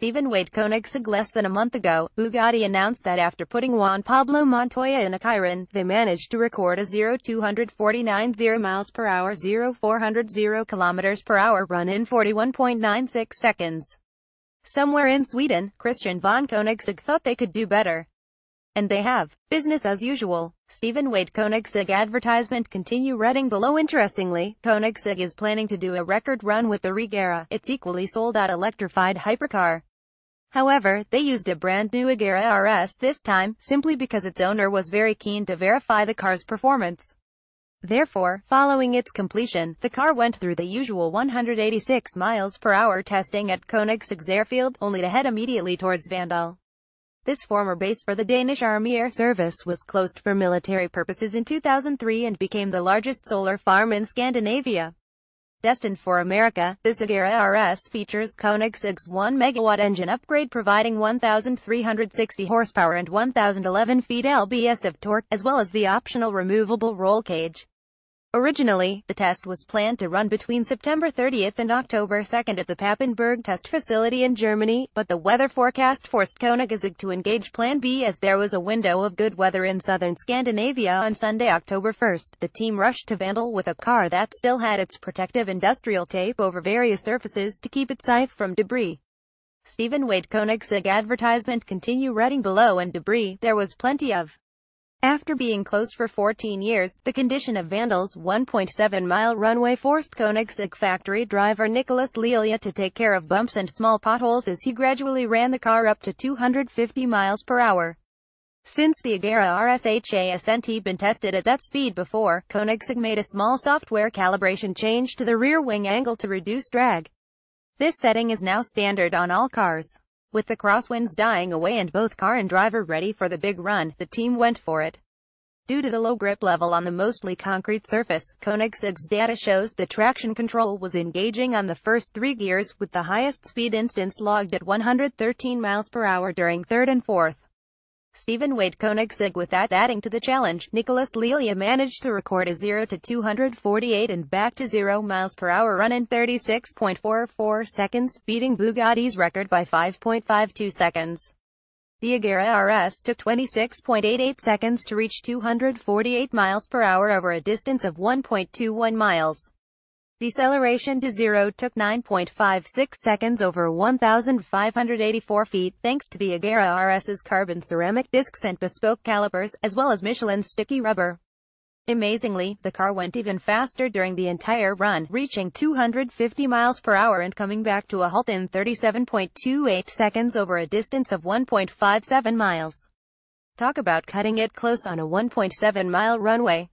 Stephen Wade Koenigsegg less than a month ago, Bugatti announced that after putting Juan Pablo Montoya in a Chiron, they managed to record a 0-249 0 miles per hour 0 400 0 kilometers per hour run in 41.96 seconds. Somewhere in Sweden, Christian von Koenigsegg thought they could do better. And they have. Business as usual. Stephen Wade Koenigsegg advertisement continue reading below Interestingly, Koenigsegg is planning to do a record run with the Regera, its equally sold-out electrified hypercar. However, they used a brand new Agera RS this time, simply because its owner was very keen to verify the car's performance. Therefore, following its completion, the car went through the usual 186 miles per hour testing at Koenigsegg airfield, only to head immediately towards Vandal. This former base for the Danish Army Air Service was closed for military purposes in 2003 and became the largest solar farm in Scandinavia. Destined for America, the Zagara RS features Koenigsegg's 1-megawatt engine upgrade providing 1,360 horsepower and 1,011 feet-lbs of torque, as well as the optional removable roll cage. Originally, the test was planned to run between September 30th and October 2nd at the Papenburg test facility in Germany, but the weather forecast forced Koenigsegg to engage Plan B as there was a window of good weather in southern Scandinavia on Sunday, October 1st. The team rushed to Vandal with a car that still had its protective industrial tape over various surfaces to keep it safe from debris. Stephen Wade Koenigsegg advertisement continue reading below and debris, there was plenty of after being closed for 14 years, the condition of Vandal's 1.7-mile runway forced Koenigsegg factory driver Nicholas Lelia to take care of bumps and small potholes as he gradually ran the car up to 250 miles per hour. Since the Agera RSHA SNT been tested at that speed before, Koenigsegg made a small software calibration change to the rear wing angle to reduce drag. This setting is now standard on all cars. With the crosswinds dying away and both car and driver ready for the big run, the team went for it. Due to the low grip level on the mostly concrete surface, Koenigsegg's data shows the traction control was engaging on the first three gears, with the highest speed instance logged at 113 miles per hour during third and fourth. Stephen Wade Koenigsegg without adding to the challenge, Nicholas Lelia managed to record a 0 to 248 and back to 0 miles per hour run in 36.44 seconds, beating Bugatti's record by 5.52 seconds. The Agera RS took 26.88 seconds to reach 248 miles per hour over a distance of 1.21 miles. Deceleration to zero took 9.56 seconds over 1,584 feet thanks to the Agera RS's carbon ceramic discs and bespoke calipers, as well as Michelin's sticky rubber. Amazingly, the car went even faster during the entire run, reaching 250 miles per hour and coming back to a halt in 37.28 seconds over a distance of 1.57 miles. Talk about cutting it close on a 1.7 mile runway.